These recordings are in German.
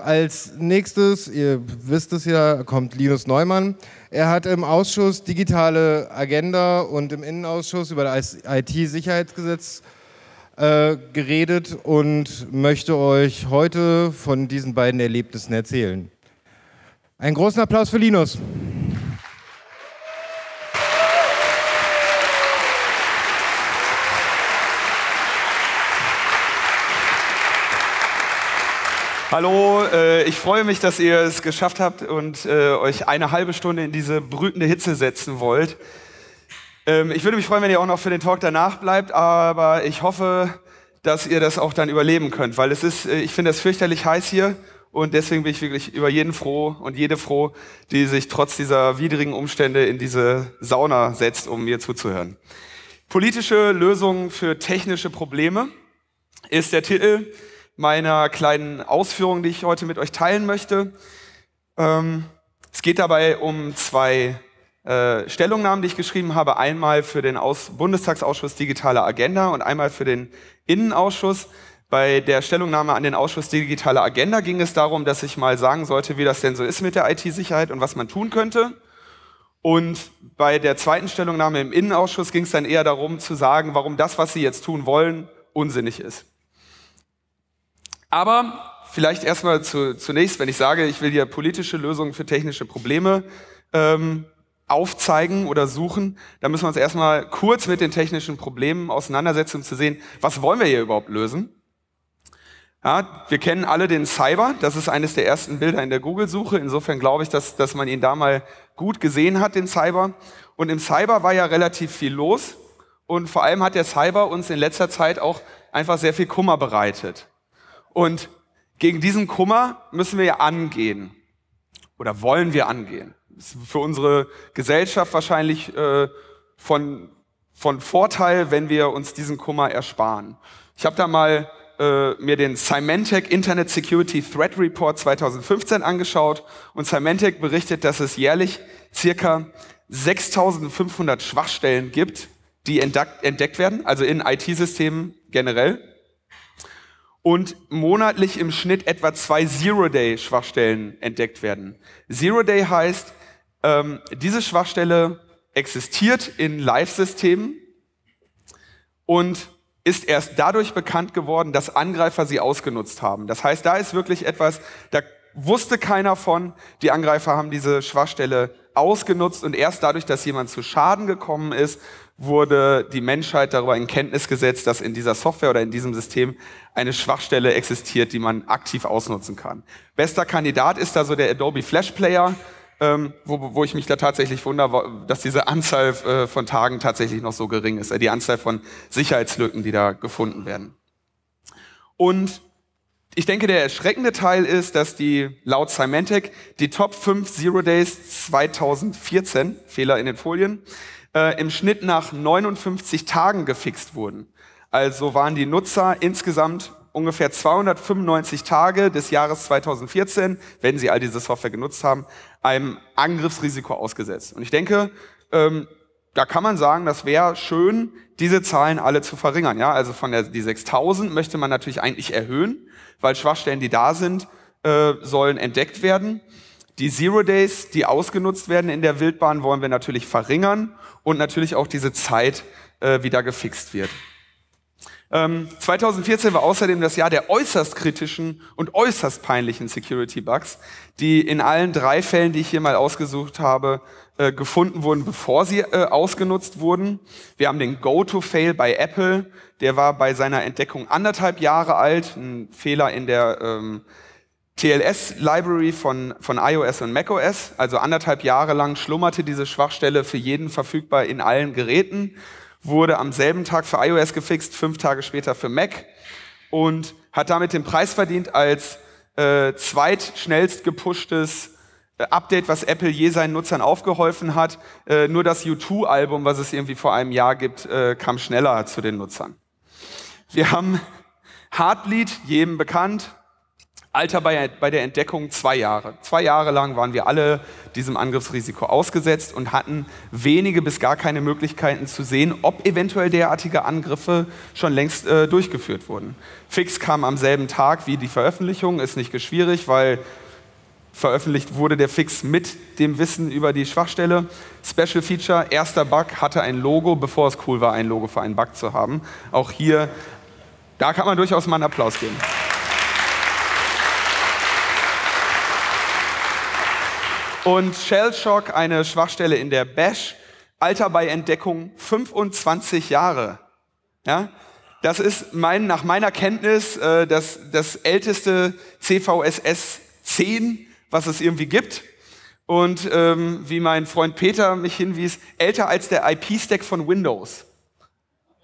Als nächstes, ihr wisst es ja, kommt Linus Neumann. Er hat im Ausschuss Digitale Agenda und im Innenausschuss über das IT-Sicherheitsgesetz äh, geredet und möchte euch heute von diesen beiden Erlebnissen erzählen. Einen großen Applaus für Linus. Hallo, äh, ich freue mich, dass ihr es geschafft habt und äh, euch eine halbe Stunde in diese brütende Hitze setzen wollt. Ähm, ich würde mich freuen, wenn ihr auch noch für den Talk danach bleibt, aber ich hoffe, dass ihr das auch dann überleben könnt, weil es ist, äh, ich finde es fürchterlich heiß hier und deswegen bin ich wirklich über jeden froh und jede froh, die sich trotz dieser widrigen Umstände in diese Sauna setzt, um mir zuzuhören. Politische Lösungen für technische Probleme ist der Titel meiner kleinen Ausführung, die ich heute mit euch teilen möchte. Ähm, es geht dabei um zwei äh, Stellungnahmen, die ich geschrieben habe. Einmal für den Aus Bundestagsausschuss Digitale Agenda und einmal für den Innenausschuss. Bei der Stellungnahme an den Ausschuss Digitale Agenda ging es darum, dass ich mal sagen sollte, wie das denn so ist mit der IT-Sicherheit und was man tun könnte. Und bei der zweiten Stellungnahme im Innenausschuss ging es dann eher darum zu sagen, warum das, was Sie jetzt tun wollen, unsinnig ist. Aber vielleicht erstmal zu, zunächst, wenn ich sage, ich will hier politische Lösungen für technische Probleme ähm, aufzeigen oder suchen, dann müssen wir uns erstmal kurz mit den technischen Problemen auseinandersetzen, um zu sehen, was wollen wir hier überhaupt lösen. Ja, wir kennen alle den Cyber, das ist eines der ersten Bilder in der Google-Suche. Insofern glaube ich, dass, dass man ihn da mal gut gesehen hat, den Cyber. Und im Cyber war ja relativ viel los. Und vor allem hat der Cyber uns in letzter Zeit auch einfach sehr viel Kummer bereitet. Und gegen diesen Kummer müssen wir ja angehen oder wollen wir angehen. Das ist für unsere Gesellschaft wahrscheinlich äh, von, von Vorteil, wenn wir uns diesen Kummer ersparen. Ich habe da mal äh, mir den Symantec Internet Security Threat Report 2015 angeschaut und Symantec berichtet, dass es jährlich circa 6500 Schwachstellen gibt, die entdeckt, entdeckt werden, also in IT-Systemen generell und monatlich im Schnitt etwa zwei Zero-Day-Schwachstellen entdeckt werden. Zero-Day heißt, ähm, diese Schwachstelle existiert in Live-Systemen und ist erst dadurch bekannt geworden, dass Angreifer sie ausgenutzt haben. Das heißt, da ist wirklich etwas, da wusste keiner von, die Angreifer haben diese Schwachstelle ausgenutzt und erst dadurch, dass jemand zu Schaden gekommen ist, wurde die Menschheit darüber in Kenntnis gesetzt, dass in dieser Software oder in diesem System eine Schwachstelle existiert, die man aktiv ausnutzen kann. Bester Kandidat ist da so der Adobe Flash Player, ähm, wo, wo ich mich da tatsächlich wundere, dass diese Anzahl äh, von Tagen tatsächlich noch so gering ist, äh, die Anzahl von Sicherheitslücken, die da gefunden werden. Und ich denke, der erschreckende Teil ist, dass die laut Symantec die Top 5 Zero Days 2014, Fehler in den Folien, äh, im Schnitt nach 59 Tagen gefixt wurden. Also waren die Nutzer insgesamt ungefähr 295 Tage des Jahres 2014, wenn sie all diese Software genutzt haben, einem Angriffsrisiko ausgesetzt. Und ich denke, ähm, da kann man sagen, das wäre schön, diese Zahlen alle zu verringern. Ja, also von der, die 6000 möchte man natürlich eigentlich erhöhen, weil Schwachstellen, die da sind, äh, sollen entdeckt werden. Die Zero Days, die ausgenutzt werden in der Wildbahn, wollen wir natürlich verringern und natürlich auch diese Zeit äh, wieder gefixt wird. Ähm, 2014 war außerdem das Jahr der äußerst kritischen und äußerst peinlichen Security Bugs, die in allen drei Fällen, die ich hier mal ausgesucht habe, äh, gefunden wurden, bevor sie äh, ausgenutzt wurden. Wir haben den Go-to-Fail bei Apple, der war bei seiner Entdeckung anderthalb Jahre alt, ein Fehler in der ähm, TLS-Library von, von iOS und macOS. Also anderthalb Jahre lang schlummerte diese Schwachstelle für jeden verfügbar in allen Geräten, wurde am selben Tag für iOS gefixt, fünf Tage später für Mac und hat damit den Preis verdient als äh, zweitschnellst gepushtes äh, Update, was Apple je seinen Nutzern aufgeholfen hat. Äh, nur das U2-Album, was es irgendwie vor einem Jahr gibt, äh, kam schneller zu den Nutzern. Wir haben Heartbleed, jedem bekannt, Alter bei, bei der Entdeckung zwei Jahre. Zwei Jahre lang waren wir alle diesem Angriffsrisiko ausgesetzt und hatten wenige bis gar keine Möglichkeiten zu sehen, ob eventuell derartige Angriffe schon längst äh, durchgeführt wurden. Fix kam am selben Tag wie die Veröffentlichung, ist nicht geschwierig, weil veröffentlicht wurde der Fix mit dem Wissen über die Schwachstelle. Special Feature, erster Bug hatte ein Logo, bevor es cool war, ein Logo für einen Bug zu haben. Auch hier, da kann man durchaus mal einen Applaus geben. Und Shellshock, eine Schwachstelle in der Bash, Alter bei Entdeckung 25 Jahre. Ja? Das ist mein, nach meiner Kenntnis äh, das, das älteste CVSS 10, was es irgendwie gibt. Und ähm, wie mein Freund Peter mich hinwies, älter als der IP-Stack von Windows.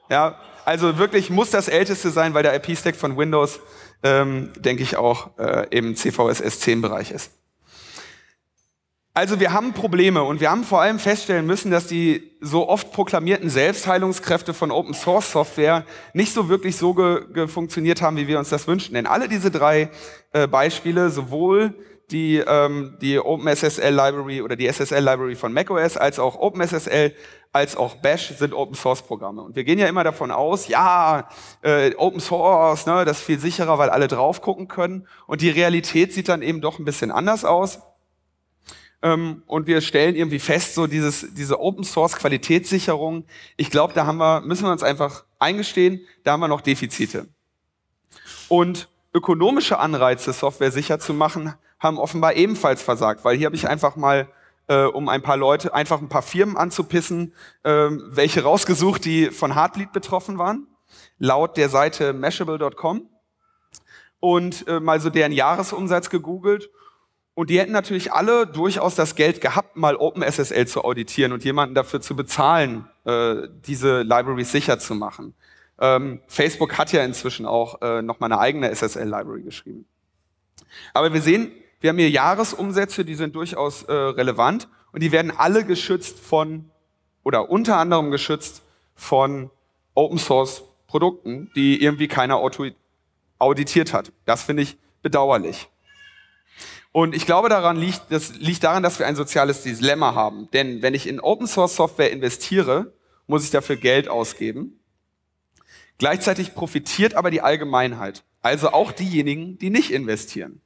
Ja, also wirklich muss das älteste sein, weil der IP-Stack von Windows, ähm, denke ich, auch äh, im CVSS 10-Bereich ist. Also wir haben Probleme und wir haben vor allem feststellen müssen, dass die so oft proklamierten Selbstheilungskräfte von Open Source Software nicht so wirklich so ge, ge funktioniert haben, wie wir uns das wünschen. Denn alle diese drei äh, Beispiele, sowohl die, ähm, die OpenSSL Library oder die SSL Library von macOS, als auch OpenSSL, als auch Bash sind Open Source Programme. Und wir gehen ja immer davon aus, ja, äh, Open Source, ne, das ist viel sicherer, weil alle drauf gucken können. Und die Realität sieht dann eben doch ein bisschen anders aus. Ähm, und wir stellen irgendwie fest, so dieses, diese Open Source Qualitätssicherung, ich glaube, da haben wir, müssen wir uns einfach eingestehen, da haben wir noch Defizite. Und ökonomische Anreize, Software sicher zu machen, haben offenbar ebenfalls versagt, weil hier habe ich einfach mal äh, um ein paar Leute, einfach ein paar Firmen anzupissen, äh, welche rausgesucht, die von Heartbleed betroffen waren, laut der Seite mashable.com und äh, mal so deren Jahresumsatz gegoogelt und die hätten natürlich alle durchaus das Geld gehabt, mal OpenSSL zu auditieren und jemanden dafür zu bezahlen, äh, diese Libraries sicher zu machen. Ähm, Facebook hat ja inzwischen auch äh, nochmal eine eigene SSL-Library geschrieben. Aber wir sehen, wir haben hier Jahresumsätze, die sind durchaus äh, relevant und die werden alle geschützt von, oder unter anderem geschützt von Open-Source-Produkten, die irgendwie keiner auditiert hat. Das finde ich bedauerlich. Und ich glaube, daran liegt, das liegt daran, dass wir ein soziales Dilemma haben. Denn wenn ich in Open Source Software investiere, muss ich dafür Geld ausgeben. Gleichzeitig profitiert aber die Allgemeinheit, also auch diejenigen, die nicht investieren.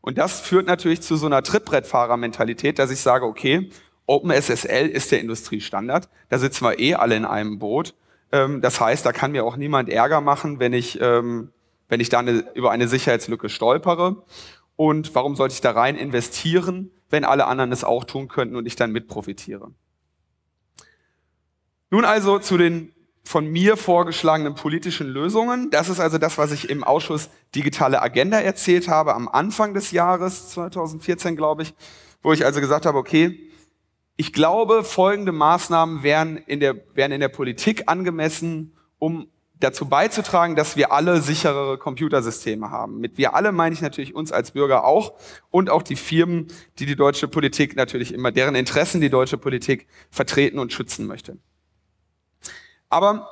Und das führt natürlich zu so einer Trittbrettfahrermentalität, dass ich sage, okay, OpenSSL ist der Industriestandard, da sitzen wir eh alle in einem Boot. Ähm, das heißt, da kann mir auch niemand Ärger machen, wenn ich, ähm, wenn ich da über eine Sicherheitslücke stolpere. Und warum sollte ich da rein investieren, wenn alle anderen es auch tun könnten und ich dann mit profitiere? Nun also zu den von mir vorgeschlagenen politischen Lösungen. Das ist also das, was ich im Ausschuss Digitale Agenda erzählt habe am Anfang des Jahres 2014, glaube ich, wo ich also gesagt habe, okay, ich glaube, folgende Maßnahmen wären in der, wären in der Politik angemessen, um dazu beizutragen, dass wir alle sicherere Computersysteme haben. Mit wir alle meine ich natürlich uns als Bürger auch und auch die Firmen, die die deutsche Politik natürlich immer, deren Interessen die deutsche Politik vertreten und schützen möchte. Aber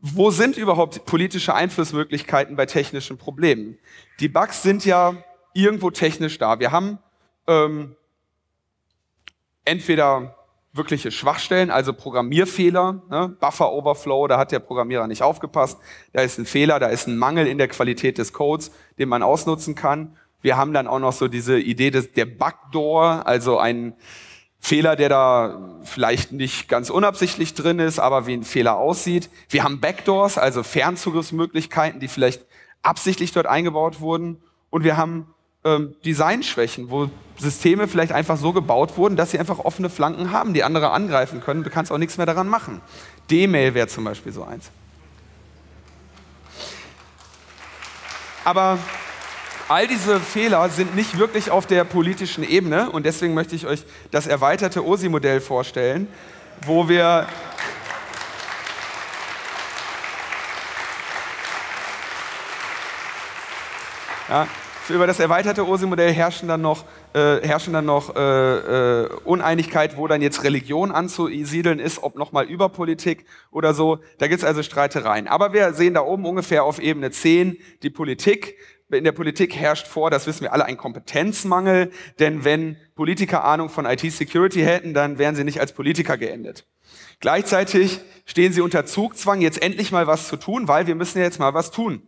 wo sind überhaupt politische Einflussmöglichkeiten bei technischen Problemen? Die Bugs sind ja irgendwo technisch da. Wir haben ähm, entweder wirkliche Schwachstellen, also Programmierfehler, ne? Buffer Overflow, da hat der Programmierer nicht aufgepasst, da ist ein Fehler, da ist ein Mangel in der Qualität des Codes, den man ausnutzen kann. Wir haben dann auch noch so diese Idee des, der Backdoor, also ein Fehler, der da vielleicht nicht ganz unabsichtlich drin ist, aber wie ein Fehler aussieht. Wir haben Backdoors, also Fernzugriffsmöglichkeiten, die vielleicht absichtlich dort eingebaut wurden. Und wir haben ähm, Designschwächen, wo Systeme vielleicht einfach so gebaut wurden, dass sie einfach offene Flanken haben, die andere angreifen können. Du kannst auch nichts mehr daran machen. D-Mail wäre zum Beispiel so eins. Aber all diese Fehler sind nicht wirklich auf der politischen Ebene und deswegen möchte ich euch das erweiterte OSI-Modell vorstellen, wo wir ja, über das erweiterte OSI-Modell herrschen dann noch, äh, herrschen dann noch äh, äh, Uneinigkeit, wo dann jetzt Religion anzusiedeln ist, ob nochmal über Politik oder so. Da gibt's also Streitereien. Aber wir sehen da oben ungefähr auf Ebene 10 die Politik. In der Politik herrscht vor, das wissen wir alle, ein Kompetenzmangel, denn wenn Politiker Ahnung von IT-Security hätten, dann wären sie nicht als Politiker geendet. Gleichzeitig stehen sie unter Zugzwang, jetzt endlich mal was zu tun, weil wir müssen ja jetzt mal was tun.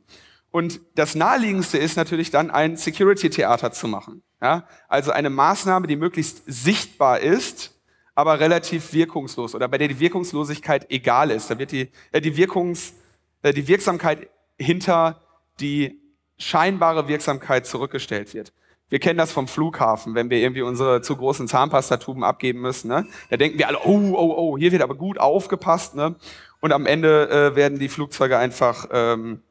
Und das Naheliegendste ist natürlich dann, ein Security-Theater zu machen. Ja? Also eine Maßnahme, die möglichst sichtbar ist, aber relativ wirkungslos oder bei der die Wirkungslosigkeit egal ist. Da wird die, äh, die, Wirkungs, äh, die Wirksamkeit hinter die scheinbare Wirksamkeit zurückgestellt wird. Wir kennen das vom Flughafen, wenn wir irgendwie unsere zu großen Zahnpastatuben abgeben müssen. Ne? Da denken wir alle, oh, oh, oh, hier wird aber gut aufgepasst. Ne? Und am Ende äh, werden die Flugzeuge einfach... Ähm,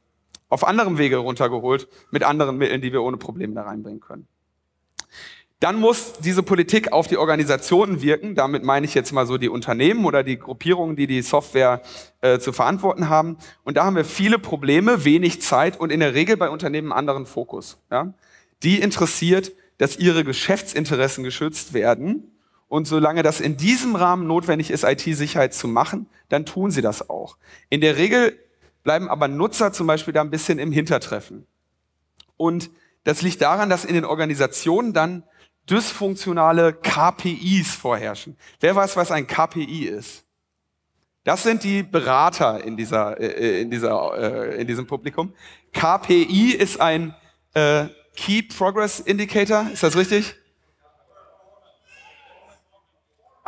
auf anderem Wege runtergeholt, mit anderen Mitteln, die wir ohne Probleme da reinbringen können. Dann muss diese Politik auf die Organisationen wirken. Damit meine ich jetzt mal so die Unternehmen oder die Gruppierungen, die die Software äh, zu verantworten haben. Und da haben wir viele Probleme, wenig Zeit und in der Regel bei Unternehmen anderen Fokus. Ja? Die interessiert, dass ihre Geschäftsinteressen geschützt werden. Und solange das in diesem Rahmen notwendig ist, IT-Sicherheit zu machen, dann tun sie das auch. In der Regel bleiben aber Nutzer zum Beispiel da ein bisschen im Hintertreffen. Und das liegt daran, dass in den Organisationen dann dysfunktionale KPIs vorherrschen. Wer weiß, was ein KPI ist? Das sind die Berater in, dieser, äh, in, dieser, äh, in diesem Publikum. KPI ist ein äh, Key Progress Indicator, ist das richtig?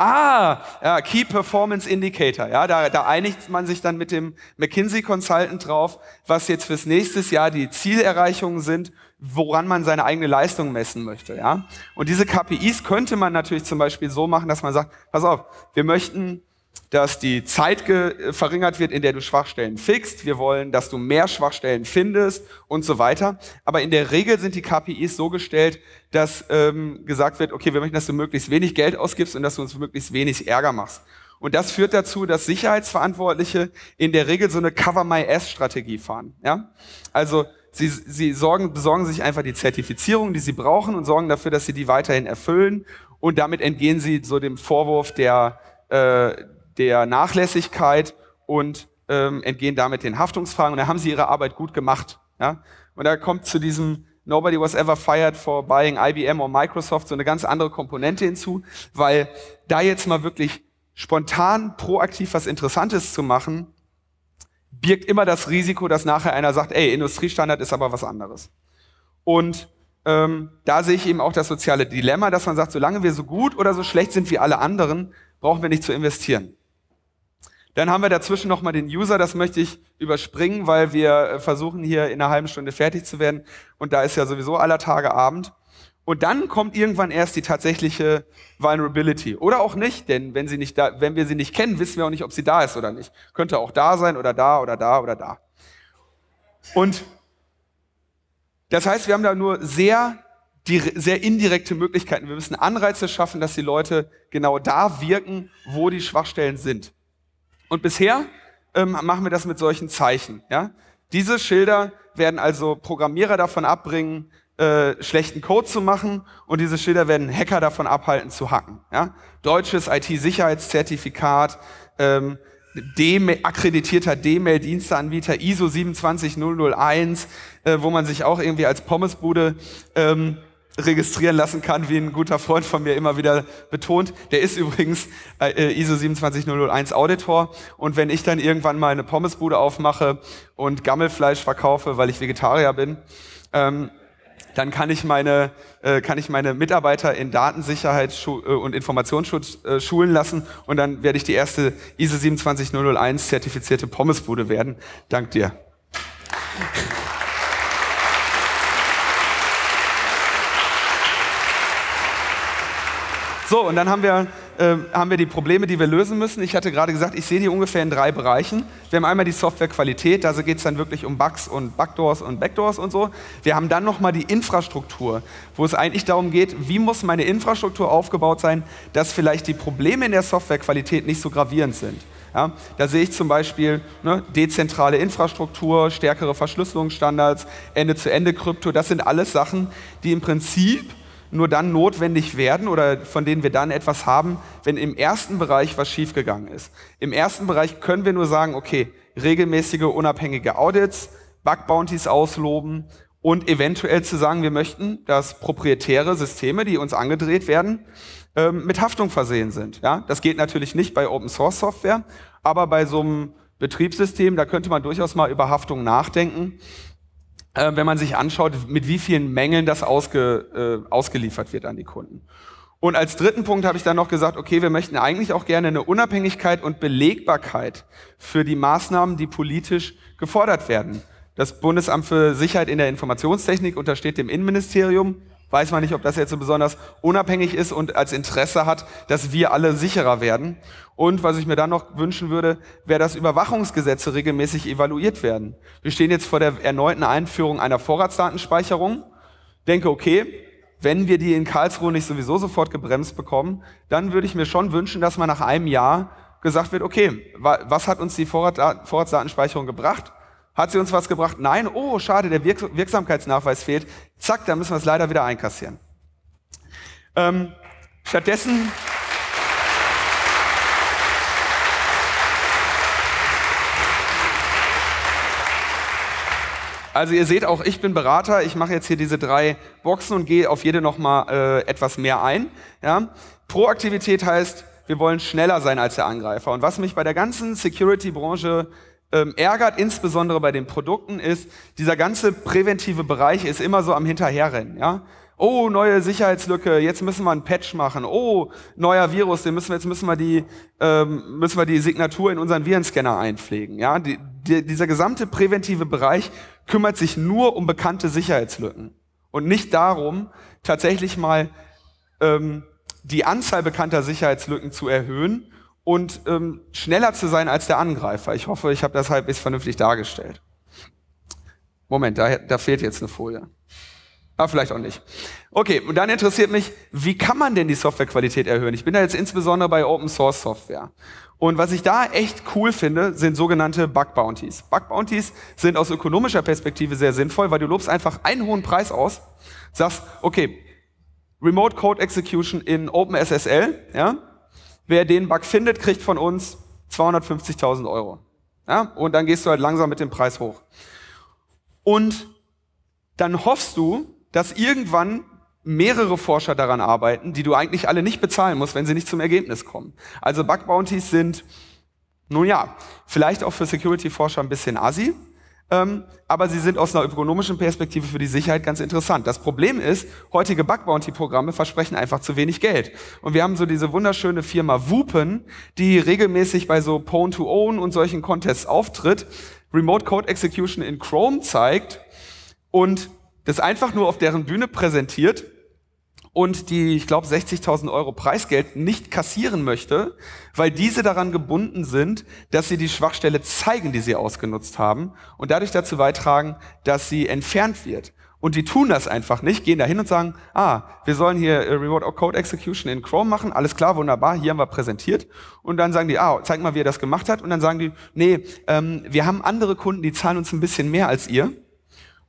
Ah, ja, Key Performance Indicator. Ja, da, da einigt man sich dann mit dem McKinsey Consultant drauf, was jetzt fürs nächste Jahr die Zielerreichungen sind, woran man seine eigene Leistung messen möchte. Ja, und diese KPIs könnte man natürlich zum Beispiel so machen, dass man sagt: Pass auf, wir möchten dass die Zeit äh, verringert wird, in der du Schwachstellen fixst. Wir wollen, dass du mehr Schwachstellen findest und so weiter. Aber in der Regel sind die KPIs so gestellt, dass ähm, gesagt wird, okay, wir möchten, dass du möglichst wenig Geld ausgibst und dass du uns möglichst wenig Ärger machst. Und das führt dazu, dass Sicherheitsverantwortliche in der Regel so eine Cover-My-Ass-Strategie fahren. Ja? Also sie, sie sorgen, besorgen sich einfach die Zertifizierung, die sie brauchen und sorgen dafür, dass sie die weiterhin erfüllen. Und damit entgehen sie so dem Vorwurf der, äh, der Nachlässigkeit und ähm, entgehen damit den Haftungsfragen. Und da haben sie ihre Arbeit gut gemacht. Ja? Und da kommt zu diesem Nobody was ever fired for buying IBM or Microsoft so eine ganz andere Komponente hinzu, weil da jetzt mal wirklich spontan proaktiv was Interessantes zu machen, birgt immer das Risiko, dass nachher einer sagt, ey, Industriestandard ist aber was anderes. Und ähm, da sehe ich eben auch das soziale Dilemma, dass man sagt, solange wir so gut oder so schlecht sind wie alle anderen, brauchen wir nicht zu investieren. Dann haben wir dazwischen nochmal den User, das möchte ich überspringen, weil wir äh, versuchen hier in einer halben Stunde fertig zu werden und da ist ja sowieso aller Tage Abend. Und dann kommt irgendwann erst die tatsächliche Vulnerability. Oder auch nicht, denn wenn, sie nicht da, wenn wir sie nicht kennen, wissen wir auch nicht, ob sie da ist oder nicht. Könnte auch da sein oder da oder da oder da. Und das heißt, wir haben da nur sehr, sehr indirekte Möglichkeiten. Wir müssen Anreize schaffen, dass die Leute genau da wirken, wo die Schwachstellen sind. Und bisher ähm, machen wir das mit solchen Zeichen. Ja? Diese Schilder werden also Programmierer davon abbringen, äh, schlechten Code zu machen und diese Schilder werden Hacker davon abhalten zu hacken. Ja? Deutsches IT-Sicherheitszertifikat, ähm, D akkreditierter D-Mail-Diensteanbieter ISO 27001, äh, wo man sich auch irgendwie als Pommesbude ähm, registrieren lassen kann, wie ein guter Freund von mir immer wieder betont. Der ist übrigens äh, äh ISO 27001 Auditor. Und wenn ich dann irgendwann mal eine Pommesbude aufmache und Gammelfleisch verkaufe, weil ich Vegetarier bin, ähm, dann kann ich meine, äh, kann ich meine Mitarbeiter in Datensicherheit äh, und Informationsschutz äh, schulen lassen und dann werde ich die erste ISO 27001 zertifizierte Pommesbude werden. Dank dir. So, und dann haben wir, äh, haben wir die Probleme, die wir lösen müssen. Ich hatte gerade gesagt, ich sehe die ungefähr in drei Bereichen. Wir haben einmal die Softwarequalität, da geht es dann wirklich um Bugs und Backdoors und Backdoors und so. Wir haben dann nochmal die Infrastruktur, wo es eigentlich darum geht, wie muss meine Infrastruktur aufgebaut sein, dass vielleicht die Probleme in der Softwarequalität nicht so gravierend sind. Ja, da sehe ich zum Beispiel ne, dezentrale Infrastruktur, stärkere Verschlüsselungsstandards, Ende-zu-Ende-Krypto, das sind alles Sachen, die im Prinzip nur dann notwendig werden oder von denen wir dann etwas haben, wenn im ersten Bereich was schiefgegangen ist. Im ersten Bereich können wir nur sagen, okay, regelmäßige unabhängige Audits, Bug Bounties ausloben und eventuell zu sagen, wir möchten, dass proprietäre Systeme, die uns angedreht werden, ähm, mit Haftung versehen sind. Ja, das geht natürlich nicht bei Open Source Software, aber bei so einem Betriebssystem, da könnte man durchaus mal über Haftung nachdenken äh, wenn man sich anschaut, mit wie vielen Mängeln das ausge, äh, ausgeliefert wird an die Kunden. Und als dritten Punkt habe ich dann noch gesagt, okay, wir möchten eigentlich auch gerne eine Unabhängigkeit und Belegbarkeit für die Maßnahmen, die politisch gefordert werden. Das Bundesamt für Sicherheit in der Informationstechnik untersteht dem Innenministerium weiß man nicht, ob das jetzt so besonders unabhängig ist und als Interesse hat, dass wir alle sicherer werden. Und was ich mir dann noch wünschen würde, wäre, dass Überwachungsgesetze regelmäßig evaluiert werden. Wir stehen jetzt vor der erneuten Einführung einer Vorratsdatenspeicherung. Denke, okay, wenn wir die in Karlsruhe nicht sowieso sofort gebremst bekommen, dann würde ich mir schon wünschen, dass man nach einem Jahr gesagt wird, okay, was hat uns die Vorratsdatenspeicherung gebracht? Hat sie uns was gebracht? Nein, oh, schade, der Wirk Wirksamkeitsnachweis fehlt. Zack, dann müssen wir es leider wieder einkassieren. Ähm, stattdessen. Also ihr seht auch, ich bin Berater, ich mache jetzt hier diese drei Boxen und gehe auf jede nochmal äh, etwas mehr ein. Ja? Proaktivität heißt, wir wollen schneller sein als der Angreifer. Und was mich bei der ganzen Security-Branche äh, ähm, ärgert, insbesondere bei den Produkten, ist, dieser ganze präventive Bereich ist immer so am Hinterherrennen. Ja? Oh, neue Sicherheitslücke, jetzt müssen wir einen Patch machen. Oh, neuer Virus, den müssen wir, jetzt müssen wir die, ähm, müssen wir die Signatur in unseren Virenscanner einpflegen. Ja? Die, die, dieser gesamte präventive Bereich kümmert sich nur um bekannte Sicherheitslücken und nicht darum, tatsächlich mal ähm, die Anzahl bekannter Sicherheitslücken zu erhöhen und ähm, schneller zu sein als der Angreifer. Ich hoffe, ich habe das halbwegs vernünftig dargestellt. Moment, da, da fehlt jetzt eine Folie. Ah, vielleicht auch nicht. Okay, und dann interessiert mich, wie kann man denn die Softwarequalität erhöhen? Ich bin da jetzt insbesondere bei Open Source Software. Und was ich da echt cool finde, sind sogenannte Bug Bounties. Bug Bounties sind aus ökonomischer Perspektive sehr sinnvoll, weil du lobst einfach einen hohen Preis aus, sagst, okay, Remote Code Execution in OpenSSL, ja, Wer den Bug findet, kriegt von uns 250.000 Euro. Ja? Und dann gehst du halt langsam mit dem Preis hoch. Und dann hoffst du, dass irgendwann mehrere Forscher daran arbeiten, die du eigentlich alle nicht bezahlen musst, wenn sie nicht zum Ergebnis kommen. Also Bug Bounties sind, nun ja, vielleicht auch für Security-Forscher ein bisschen assi, ähm, aber sie sind aus einer ökonomischen Perspektive für die Sicherheit ganz interessant. Das Problem ist, heutige Bug Bounty Programme versprechen einfach zu wenig Geld. Und wir haben so diese wunderschöne Firma Whoopen, die regelmäßig bei so Pwn to Own und solchen Contests auftritt, Remote Code Execution in Chrome zeigt und das einfach nur auf deren Bühne präsentiert und die, ich glaube, 60.000 Euro Preisgeld nicht kassieren möchte, weil diese daran gebunden sind, dass sie die Schwachstelle zeigen, die sie ausgenutzt haben und dadurch dazu beitragen, dass sie entfernt wird. Und die tun das einfach nicht, gehen dahin und sagen, ah, wir sollen hier äh, Reward Code Execution in Chrome machen, alles klar, wunderbar, hier haben wir präsentiert. Und dann sagen die, ah, zeig mal, wie er das gemacht hat. Und dann sagen die, nee, ähm, wir haben andere Kunden, die zahlen uns ein bisschen mehr als ihr.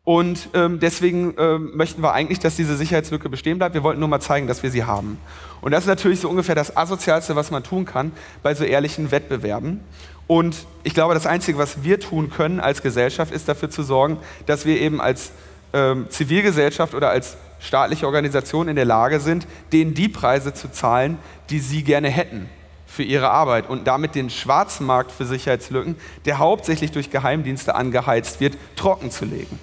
Und ähm, deswegen ähm, möchten wir eigentlich, dass diese Sicherheitslücke bestehen bleibt. Wir wollten nur mal zeigen, dass wir sie haben. Und das ist natürlich so ungefähr das Asozialste, was man tun kann bei so ehrlichen Wettbewerben. Und ich glaube, das Einzige, was wir tun können als Gesellschaft, ist dafür zu sorgen, dass wir eben als ähm, Zivilgesellschaft oder als staatliche Organisation in der Lage sind, denen die Preise zu zahlen, die sie gerne hätten für ihre Arbeit und damit den schwarzen Markt für Sicherheitslücken, der hauptsächlich durch Geheimdienste angeheizt wird, trocken zu legen.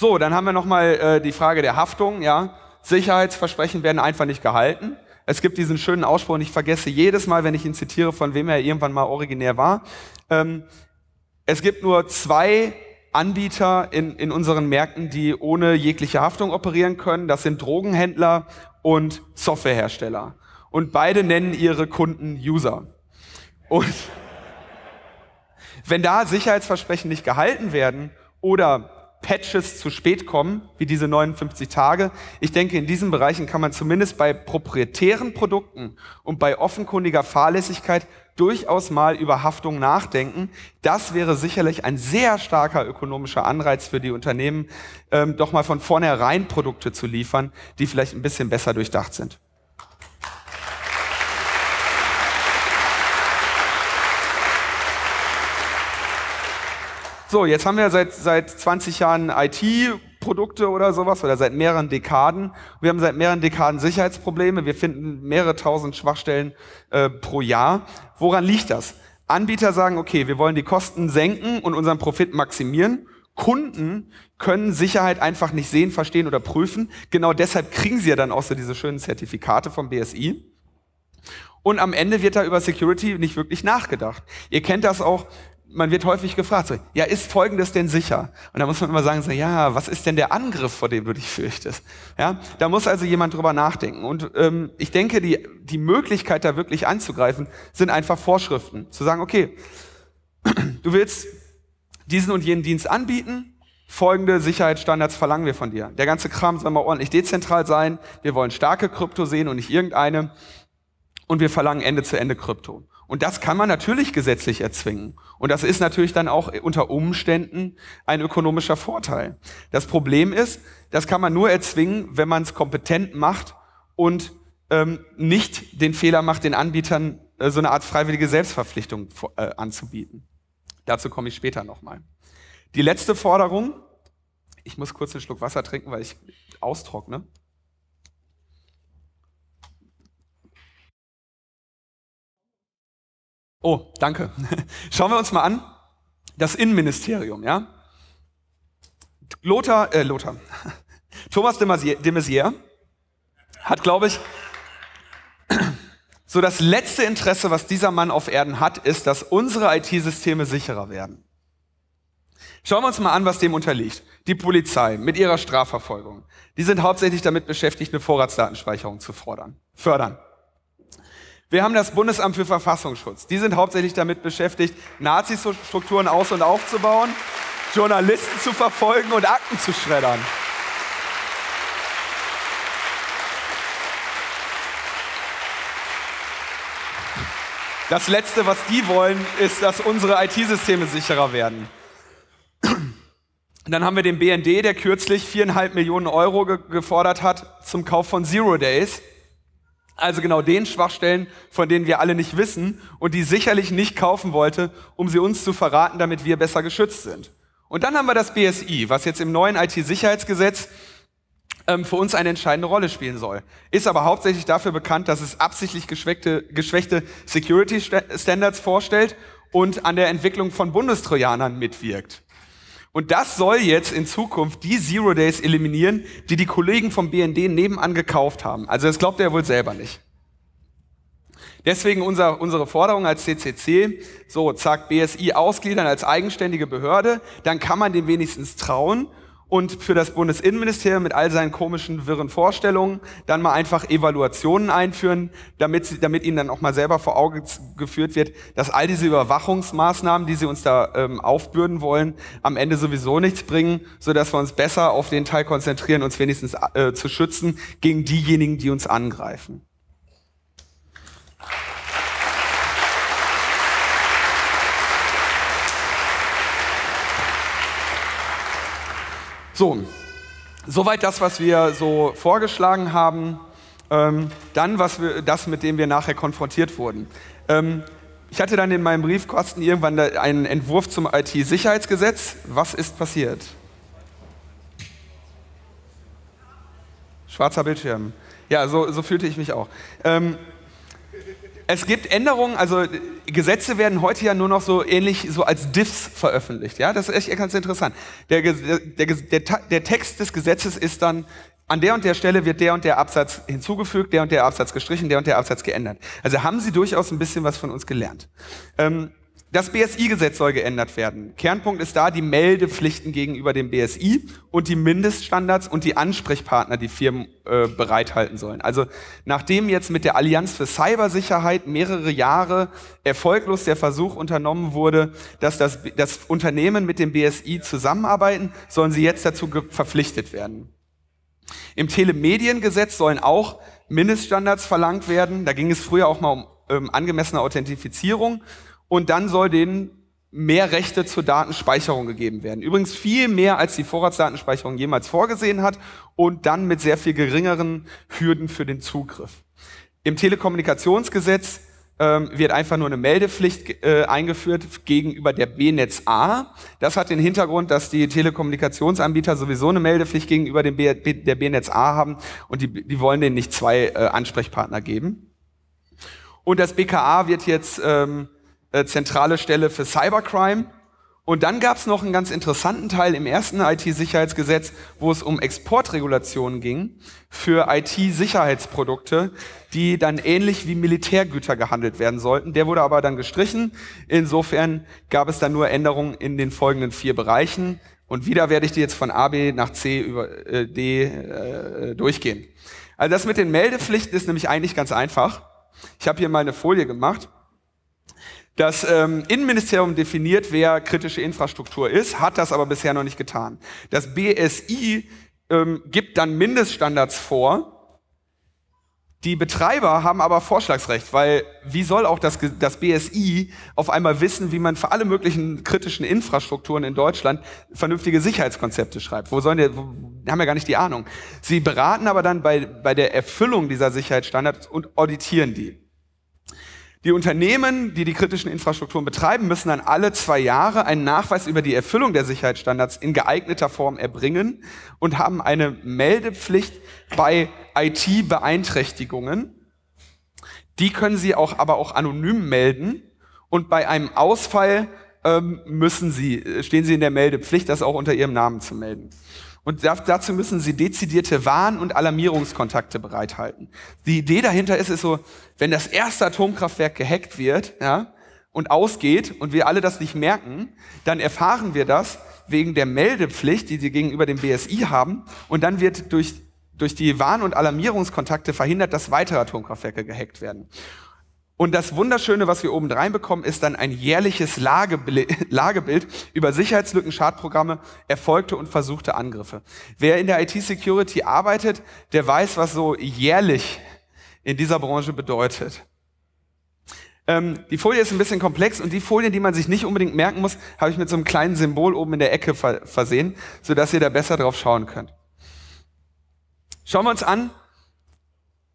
So, dann haben wir nochmal äh, die Frage der Haftung. Ja, Sicherheitsversprechen werden einfach nicht gehalten. Es gibt diesen schönen Ausspruch, und ich vergesse jedes Mal, wenn ich ihn zitiere, von wem er irgendwann mal originär war. Ähm, es gibt nur zwei Anbieter in, in unseren Märkten, die ohne jegliche Haftung operieren können. Das sind Drogenhändler und Softwarehersteller. Und beide nennen ihre Kunden User. Und wenn da Sicherheitsversprechen nicht gehalten werden oder Patches zu spät kommen, wie diese 59 Tage. Ich denke, in diesen Bereichen kann man zumindest bei proprietären Produkten und bei offenkundiger Fahrlässigkeit durchaus mal über Haftung nachdenken. Das wäre sicherlich ein sehr starker ökonomischer Anreiz für die Unternehmen, ähm, doch mal von vornherein Produkte zu liefern, die vielleicht ein bisschen besser durchdacht sind. So, jetzt haben wir seit, seit 20 Jahren IT-Produkte oder sowas oder seit mehreren Dekaden. Wir haben seit mehreren Dekaden Sicherheitsprobleme. Wir finden mehrere tausend Schwachstellen äh, pro Jahr. Woran liegt das? Anbieter sagen, okay, wir wollen die Kosten senken und unseren Profit maximieren. Kunden können Sicherheit einfach nicht sehen, verstehen oder prüfen. Genau deshalb kriegen sie ja dann auch so diese schönen Zertifikate vom BSI. Und am Ende wird da über Security nicht wirklich nachgedacht. Ihr kennt das auch man wird häufig gefragt, so, ja, ist Folgendes denn sicher? Und da muss man immer sagen, so, ja, was ist denn der Angriff, vor dem du dich fürchtest? Ja, da muss also jemand drüber nachdenken. Und ähm, ich denke, die, die Möglichkeit, da wirklich anzugreifen, sind einfach Vorschriften. Zu sagen, okay, du willst diesen und jenen Dienst anbieten, folgende Sicherheitsstandards verlangen wir von dir. Der ganze Kram soll mal ordentlich dezentral sein. Wir wollen starke Krypto sehen und nicht irgendeine. Und wir verlangen Ende-zu-Ende-Krypto. Und das kann man natürlich gesetzlich erzwingen. Und das ist natürlich dann auch unter Umständen ein ökonomischer Vorteil. Das Problem ist, das kann man nur erzwingen, wenn man es kompetent macht und ähm, nicht den Fehler macht, den Anbietern äh, so eine Art freiwillige Selbstverpflichtung äh, anzubieten. Dazu komme ich später nochmal. Die letzte Forderung, ich muss kurz einen Schluck Wasser trinken, weil ich austrockne. Oh, danke. Schauen wir uns mal an. Das Innenministerium, ja? Lothar, äh, Lothar. Thomas de Maizière, de Maizière hat, glaube ich, so das letzte Interesse, was dieser Mann auf Erden hat, ist, dass unsere IT-Systeme sicherer werden. Schauen wir uns mal an, was dem unterliegt. Die Polizei mit ihrer Strafverfolgung. Die sind hauptsächlich damit beschäftigt, eine Vorratsdatenspeicherung zu fordern, fördern. Wir haben das Bundesamt für Verfassungsschutz. Die sind hauptsächlich damit beschäftigt, Nazi-Strukturen aus- und aufzubauen, Journalisten zu verfolgen und Akten zu schreddern. Das Letzte, was die wollen, ist, dass unsere IT-Systeme sicherer werden. Dann haben wir den BND, der kürzlich viereinhalb Millionen Euro ge gefordert hat zum Kauf von Zero Days. Also genau den Schwachstellen, von denen wir alle nicht wissen und die sicherlich nicht kaufen wollte, um sie uns zu verraten, damit wir besser geschützt sind. Und dann haben wir das BSI, was jetzt im neuen IT-Sicherheitsgesetz ähm, für uns eine entscheidende Rolle spielen soll. Ist aber hauptsächlich dafür bekannt, dass es absichtlich geschwächte, geschwächte Security-Standards vorstellt und an der Entwicklung von Bundestrojanern mitwirkt. Und das soll jetzt in Zukunft die Zero Days eliminieren, die die Kollegen vom BND nebenan gekauft haben. Also das glaubt er wohl selber nicht. Deswegen unser, unsere Forderung als CCC, so zack, BSI ausgliedern als eigenständige Behörde, dann kann man dem wenigstens trauen und für das Bundesinnenministerium mit all seinen komischen, wirren Vorstellungen dann mal einfach Evaluationen einführen, damit, sie, damit ihnen dann auch mal selber vor Augen geführt wird, dass all diese Überwachungsmaßnahmen, die sie uns da ähm, aufbürden wollen, am Ende sowieso nichts bringen, sodass wir uns besser auf den Teil konzentrieren, uns wenigstens äh, zu schützen gegen diejenigen, die uns angreifen. So, soweit das, was wir so vorgeschlagen haben. Ähm, dann was wir, das, mit dem wir nachher konfrontiert wurden. Ähm, ich hatte dann in meinem Briefkasten irgendwann einen Entwurf zum IT-Sicherheitsgesetz. Was ist passiert? Schwarzer Bildschirm. Ja, so, so fühlte ich mich auch. Ähm, es gibt Änderungen, also Gesetze werden heute ja nur noch so ähnlich so als Diffs veröffentlicht. Ja, das ist echt ganz interessant. Der, der, der, der Text des Gesetzes ist dann an der und der Stelle wird der und der Absatz hinzugefügt, der und der Absatz gestrichen, der und der Absatz geändert. Also haben Sie durchaus ein bisschen was von uns gelernt. Ähm, das BSI-Gesetz soll geändert werden. Kernpunkt ist da die Meldepflichten gegenüber dem BSI und die Mindeststandards und die Ansprechpartner, die Firmen äh, bereithalten sollen. Also nachdem jetzt mit der Allianz für Cybersicherheit mehrere Jahre erfolglos der Versuch unternommen wurde, dass das, das Unternehmen mit dem BSI zusammenarbeiten, sollen sie jetzt dazu verpflichtet werden. Im Telemediengesetz sollen auch Mindeststandards verlangt werden. Da ging es früher auch mal um ähm, angemessene Authentifizierung und dann soll denen mehr Rechte zur Datenspeicherung gegeben werden. Übrigens viel mehr, als die Vorratsdatenspeicherung jemals vorgesehen hat und dann mit sehr viel geringeren Hürden für den Zugriff. Im Telekommunikationsgesetz ähm, wird einfach nur eine Meldepflicht äh, eingeführt gegenüber der B-Netz A. Das hat den Hintergrund, dass die Telekommunikationsanbieter sowieso eine Meldepflicht gegenüber dem B, der B-Netz A haben und die, die wollen denen nicht zwei äh, Ansprechpartner geben. Und das BKA wird jetzt ähm, äh, zentrale Stelle für Cybercrime. Und dann gab es noch einen ganz interessanten Teil im ersten IT-Sicherheitsgesetz, wo es um Exportregulationen ging für IT-Sicherheitsprodukte, die dann ähnlich wie Militärgüter gehandelt werden sollten. Der wurde aber dann gestrichen. Insofern gab es dann nur Änderungen in den folgenden vier Bereichen. Und wieder werde ich die jetzt von A, B nach C über äh, D äh, durchgehen. Also das mit den Meldepflichten ist nämlich eigentlich ganz einfach. Ich habe hier mal eine Folie gemacht. Das ähm, Innenministerium definiert, wer kritische Infrastruktur ist, hat das aber bisher noch nicht getan. Das BSI ähm, gibt dann Mindeststandards vor. Die Betreiber haben aber Vorschlagsrecht, weil wie soll auch das, das BSI auf einmal wissen, wie man für alle möglichen kritischen Infrastrukturen in Deutschland vernünftige Sicherheitskonzepte schreibt? Wo sollen die, wo, haben ja gar nicht die Ahnung. Sie beraten aber dann bei, bei der Erfüllung dieser Sicherheitsstandards und auditieren die. Die Unternehmen, die die kritischen Infrastrukturen betreiben, müssen dann alle zwei Jahre einen Nachweis über die Erfüllung der Sicherheitsstandards in geeigneter Form erbringen und haben eine Meldepflicht bei IT-Beeinträchtigungen. Die können sie auch, aber auch anonym melden. Und bei einem Ausfall ähm, müssen sie, äh, stehen sie in der Meldepflicht, das auch unter ihrem Namen zu melden. Und dazu müssen sie dezidierte Warn- und Alarmierungskontakte bereithalten. Die Idee dahinter ist, ist so, wenn das erste Atomkraftwerk gehackt wird ja, und ausgeht und wir alle das nicht merken, dann erfahren wir das wegen der Meldepflicht, die sie gegenüber dem BSI haben. Und dann wird durch, durch die Warn- und Alarmierungskontakte verhindert, dass weitere Atomkraftwerke gehackt werden. Und das Wunderschöne, was wir oben bekommen, ist dann ein jährliches Lagebild über Sicherheitslücken, Schadprogramme, erfolgte und versuchte Angriffe. Wer in der IT-Security arbeitet, der weiß, was so jährlich in dieser Branche bedeutet. Ähm, die Folie ist ein bisschen komplex und die Folien, die man sich nicht unbedingt merken muss, habe ich mit so einem kleinen Symbol oben in der Ecke versehen, sodass ihr da besser drauf schauen könnt. Schauen wir uns an,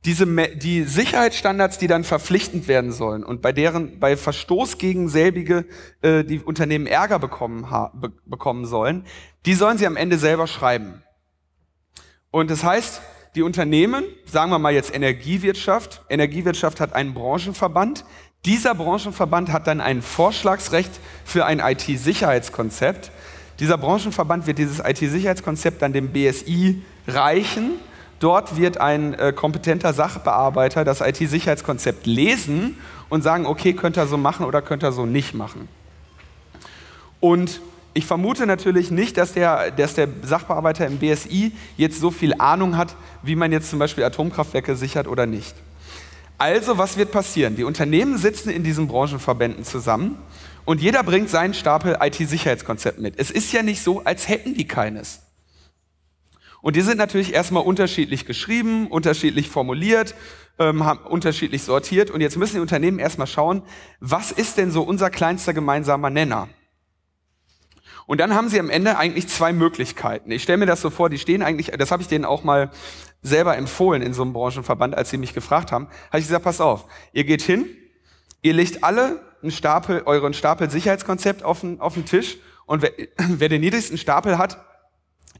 diese, die Sicherheitsstandards, die dann verpflichtend werden sollen und bei deren bei Verstoß gegen selbige äh, die Unternehmen Ärger bekommen, ha, be, bekommen sollen, die sollen sie am Ende selber schreiben. Und das heißt, die Unternehmen, sagen wir mal jetzt Energiewirtschaft, Energiewirtschaft hat einen Branchenverband, dieser Branchenverband hat dann ein Vorschlagsrecht für ein IT-Sicherheitskonzept. Dieser Branchenverband wird dieses IT-Sicherheitskonzept dann dem BSI reichen Dort wird ein äh, kompetenter Sachbearbeiter das IT-Sicherheitskonzept lesen und sagen, okay, könnt ihr so machen oder könnt ihr so nicht machen. Und ich vermute natürlich nicht, dass der, dass der Sachbearbeiter im BSI jetzt so viel Ahnung hat, wie man jetzt zum Beispiel Atomkraftwerke sichert oder nicht. Also, was wird passieren? Die Unternehmen sitzen in diesen Branchenverbänden zusammen und jeder bringt seinen Stapel IT-Sicherheitskonzept mit. Es ist ja nicht so, als hätten die keines. Und die sind natürlich erstmal unterschiedlich geschrieben, unterschiedlich formuliert, ähm, haben unterschiedlich sortiert. Und jetzt müssen die Unternehmen erstmal schauen, was ist denn so unser kleinster gemeinsamer Nenner? Und dann haben sie am Ende eigentlich zwei Möglichkeiten. Ich stelle mir das so vor, die stehen eigentlich, das habe ich denen auch mal selber empfohlen in so einem Branchenverband, als sie mich gefragt haben, habe ich gesagt, pass auf, ihr geht hin, ihr legt alle einen Stapel, euren Stapel Sicherheitskonzept auf den, auf den Tisch und wer, wer den niedrigsten Stapel hat,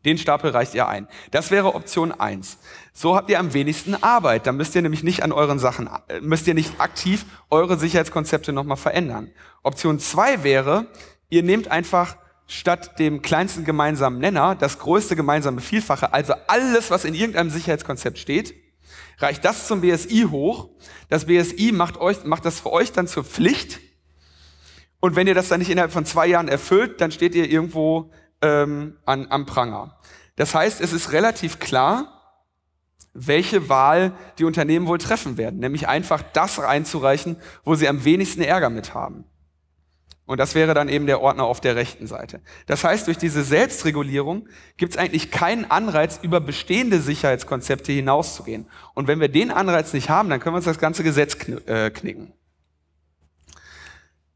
den Stapel reicht ihr ein. Das wäre Option eins. So habt ihr am wenigsten Arbeit. Dann müsst ihr nämlich nicht an euren Sachen, äh, müsst ihr nicht aktiv eure Sicherheitskonzepte nochmal verändern. Option zwei wäre, ihr nehmt einfach statt dem kleinsten gemeinsamen Nenner das größte gemeinsame Vielfache, also alles, was in irgendeinem Sicherheitskonzept steht, reicht das zum BSI hoch. Das BSI macht, euch, macht das für euch dann zur Pflicht. Und wenn ihr das dann nicht innerhalb von zwei Jahren erfüllt, dann steht ihr irgendwo ähm, an, am Pranger. Das heißt, es ist relativ klar, welche Wahl die Unternehmen wohl treffen werden, nämlich einfach das reinzureichen, wo sie am wenigsten Ärger mit haben. Und das wäre dann eben der Ordner auf der rechten Seite. Das heißt, durch diese Selbstregulierung gibt es eigentlich keinen Anreiz, über bestehende Sicherheitskonzepte hinauszugehen. Und wenn wir den Anreiz nicht haben, dann können wir uns das ganze Gesetz kn äh, knicken.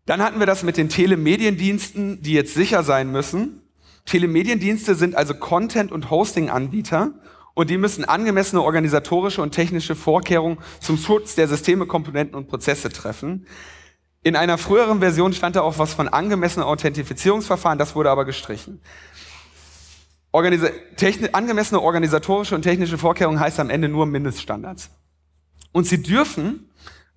Dann hatten wir das mit den Telemediendiensten, die jetzt sicher sein müssen. Telemediendienste sind also Content- und Hosting-Anbieter und die müssen angemessene organisatorische und technische Vorkehrungen zum Schutz der Systeme, Komponenten und Prozesse treffen. In einer früheren Version stand da auch was von angemessenen Authentifizierungsverfahren, das wurde aber gestrichen. Organisa angemessene organisatorische und technische Vorkehrungen heißt am Ende nur Mindeststandards. Und sie dürfen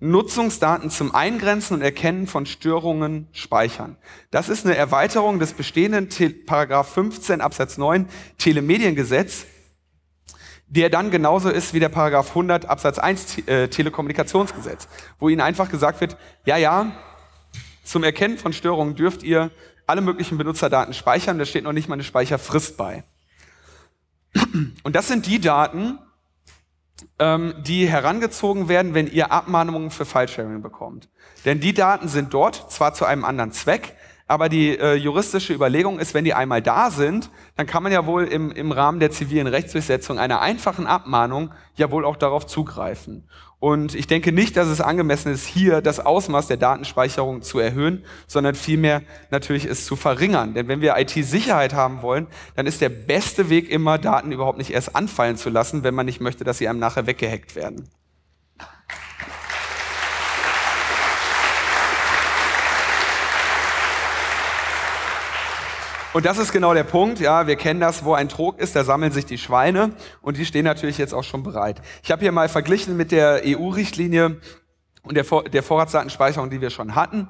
Nutzungsdaten zum Eingrenzen und Erkennen von Störungen speichern. Das ist eine Erweiterung des bestehenden Paragraph 15 Absatz 9 Telemediengesetz, der dann genauso ist wie der Paragraph 100 Absatz 1 äh, Telekommunikationsgesetz, wo ihnen einfach gesagt wird, ja, ja, zum Erkennen von Störungen dürft ihr alle möglichen Benutzerdaten speichern, da steht noch nicht mal eine Speicherfrist bei. Und das sind die Daten, ähm, die herangezogen werden, wenn ihr Abmahnungen für File-Sharing bekommt. Denn die Daten sind dort zwar zu einem anderen Zweck, aber die äh, juristische Überlegung ist, wenn die einmal da sind, dann kann man ja wohl im, im Rahmen der zivilen Rechtsdurchsetzung einer einfachen Abmahnung ja wohl auch darauf zugreifen. Und ich denke nicht, dass es angemessen ist, hier das Ausmaß der Datenspeicherung zu erhöhen, sondern vielmehr natürlich es zu verringern. Denn wenn wir IT-Sicherheit haben wollen, dann ist der beste Weg immer, Daten überhaupt nicht erst anfallen zu lassen, wenn man nicht möchte, dass sie einem nachher weggehackt werden. Und das ist genau der Punkt. Ja, wir kennen das, wo ein Trog ist, da sammeln sich die Schweine und die stehen natürlich jetzt auch schon bereit. Ich habe hier mal verglichen mit der EU-Richtlinie und der, Vor der Vorratsdatenspeicherung, die wir schon hatten.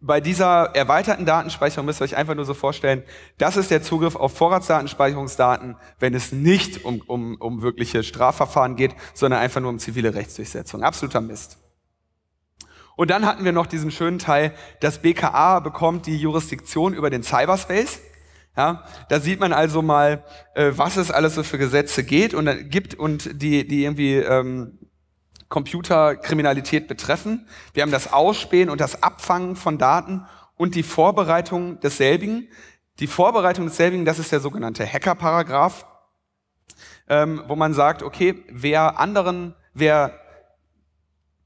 Bei dieser erweiterten Datenspeicherung müsst ihr euch einfach nur so vorstellen, das ist der Zugriff auf Vorratsdatenspeicherungsdaten, wenn es nicht um, um, um wirkliche Strafverfahren geht, sondern einfach nur um zivile Rechtsdurchsetzung. Absoluter Mist. Und dann hatten wir noch diesen schönen Teil, das BKA bekommt die Jurisdiktion über den Cyberspace. Ja, da sieht man also mal, äh, was es alles so für Gesetze geht und äh, gibt und die, die irgendwie ähm, Computerkriminalität betreffen. Wir haben das Ausspähen und das Abfangen von Daten und die Vorbereitung desselbigen. Die Vorbereitung desselbigen, das ist der sogenannte Hacker-Paragraph, ähm, wo man sagt, okay, wer anderen, wer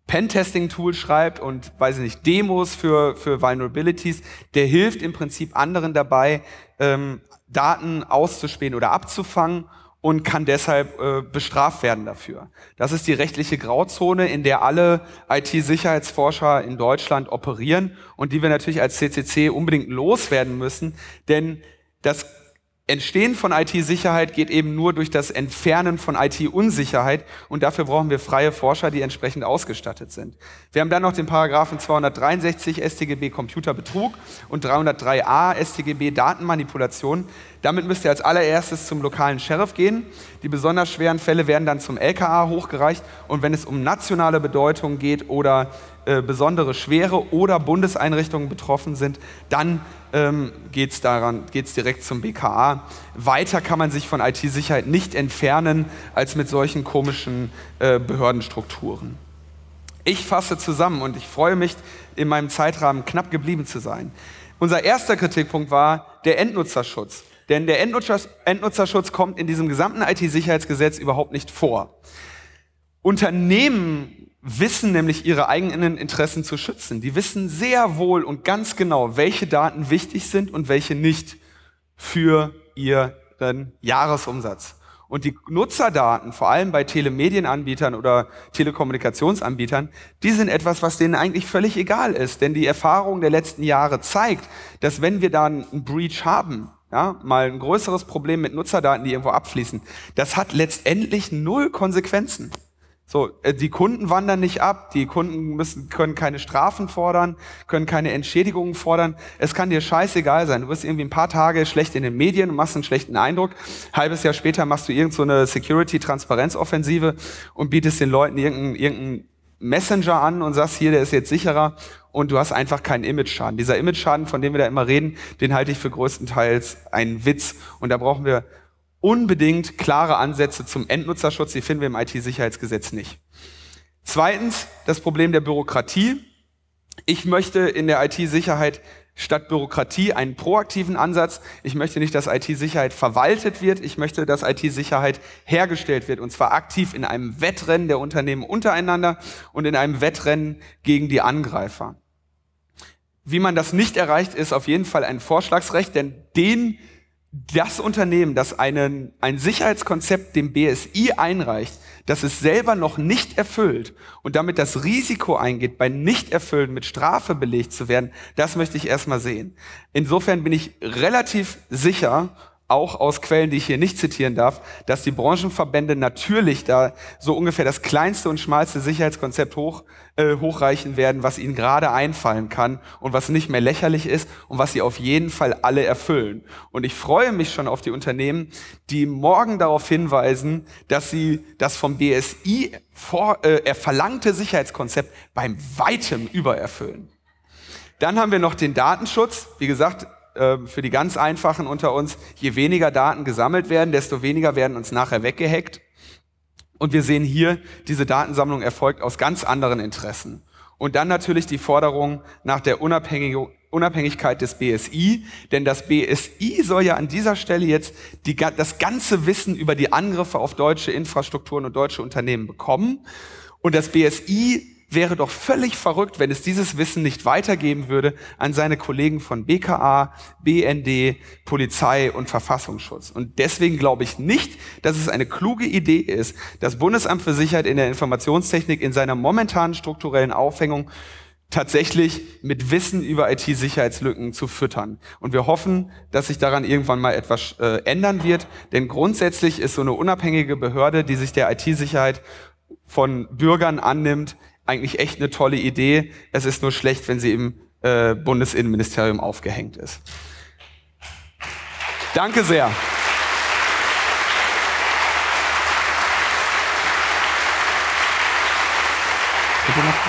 Pentesting-Tool schreibt und, weiß ich nicht, Demos für, für Vulnerabilities, der hilft im Prinzip anderen dabei, ähm, Daten auszuspähen oder abzufangen und kann deshalb äh, bestraft werden dafür. Das ist die rechtliche Grauzone, in der alle IT-Sicherheitsforscher in Deutschland operieren und die wir natürlich als CCC unbedingt loswerden müssen, denn das Entstehen von IT-Sicherheit geht eben nur durch das Entfernen von IT-Unsicherheit und dafür brauchen wir freie Forscher, die entsprechend ausgestattet sind. Wir haben dann noch den Paragraphen 263 StGB Computerbetrug und 303a StGB Datenmanipulation. Damit müsst ihr als allererstes zum lokalen Sheriff gehen. Die besonders schweren Fälle werden dann zum LKA hochgereicht. Und wenn es um nationale Bedeutung geht oder äh, besondere Schwere oder Bundeseinrichtungen betroffen sind, dann ähm, geht es geht's direkt zum BKA. Weiter kann man sich von IT-Sicherheit nicht entfernen als mit solchen komischen äh, Behördenstrukturen. Ich fasse zusammen und ich freue mich, in meinem Zeitrahmen knapp geblieben zu sein. Unser erster Kritikpunkt war der Endnutzerschutz. Denn der Endnutzerschutz kommt in diesem gesamten IT-Sicherheitsgesetz überhaupt nicht vor. Unternehmen wissen nämlich ihre eigenen Interessen zu schützen. Die wissen sehr wohl und ganz genau, welche Daten wichtig sind und welche nicht für ihren Jahresumsatz. Und die Nutzerdaten, vor allem bei Telemedienanbietern oder Telekommunikationsanbietern, die sind etwas, was denen eigentlich völlig egal ist. Denn die Erfahrung der letzten Jahre zeigt, dass wenn wir da einen Breach haben, ja, mal ein größeres Problem mit Nutzerdaten, die irgendwo abfließen, das hat letztendlich null Konsequenzen. So, äh, die Kunden wandern nicht ab, die Kunden müssen, können keine Strafen fordern, können keine Entschädigungen fordern. Es kann dir scheißegal sein. Du wirst irgendwie ein paar Tage schlecht in den Medien, und machst einen schlechten Eindruck. halbes Jahr später machst du irgendeine so Security-Transparenz-Offensive und bietest den Leuten irgendeinen irgendein Messenger an und sagst, hier, der ist jetzt sicherer und du hast einfach keinen Image-Schaden. Dieser Image-Schaden, von dem wir da immer reden, den halte ich für größtenteils einen Witz. Und da brauchen wir unbedingt klare Ansätze zum Endnutzerschutz, die finden wir im IT-Sicherheitsgesetz nicht. Zweitens, das Problem der Bürokratie. Ich möchte in der IT-Sicherheit statt Bürokratie einen proaktiven Ansatz. Ich möchte nicht, dass IT-Sicherheit verwaltet wird, ich möchte, dass IT-Sicherheit hergestellt wird, und zwar aktiv in einem Wettrennen der Unternehmen untereinander und in einem Wettrennen gegen die Angreifer. Wie man das nicht erreicht, ist auf jeden Fall ein Vorschlagsrecht, denn den das Unternehmen, das einen, ein Sicherheitskonzept dem BSI einreicht, das es selber noch nicht erfüllt und damit das Risiko eingeht, bei Nichterfüllen mit Strafe belegt zu werden, das möchte ich erstmal sehen. Insofern bin ich relativ sicher auch aus Quellen, die ich hier nicht zitieren darf, dass die Branchenverbände natürlich da so ungefähr das kleinste und schmalste Sicherheitskonzept hoch, äh, hochreichen werden, was ihnen gerade einfallen kann und was nicht mehr lächerlich ist und was sie auf jeden Fall alle erfüllen. Und ich freue mich schon auf die Unternehmen, die morgen darauf hinweisen, dass sie das vom BSI vor, äh, verlangte Sicherheitskonzept beim weitem übererfüllen. Dann haben wir noch den Datenschutz. Wie gesagt, ähm, für die ganz Einfachen unter uns, je weniger Daten gesammelt werden, desto weniger werden uns nachher weggehackt. Und wir sehen hier, diese Datensammlung erfolgt aus ganz anderen Interessen. Und dann natürlich die Forderung nach der Unabhängig Unabhängigkeit des BSI, denn das BSI soll ja an dieser Stelle jetzt die, das ganze Wissen über die Angriffe auf deutsche Infrastrukturen und deutsche Unternehmen bekommen. Und das BSI wäre doch völlig verrückt, wenn es dieses Wissen nicht weitergeben würde an seine Kollegen von BKA, BND, Polizei und Verfassungsschutz. Und deswegen glaube ich nicht, dass es eine kluge Idee ist, das Bundesamt für Sicherheit in der Informationstechnik in seiner momentanen strukturellen Aufhängung tatsächlich mit Wissen über IT-Sicherheitslücken zu füttern. Und wir hoffen, dass sich daran irgendwann mal etwas äh, ändern wird, denn grundsätzlich ist so eine unabhängige Behörde, die sich der IT-Sicherheit von Bürgern annimmt, eigentlich echt eine tolle Idee. Es ist nur schlecht, wenn sie im äh, Bundesinnenministerium aufgehängt ist. Danke sehr. Applaus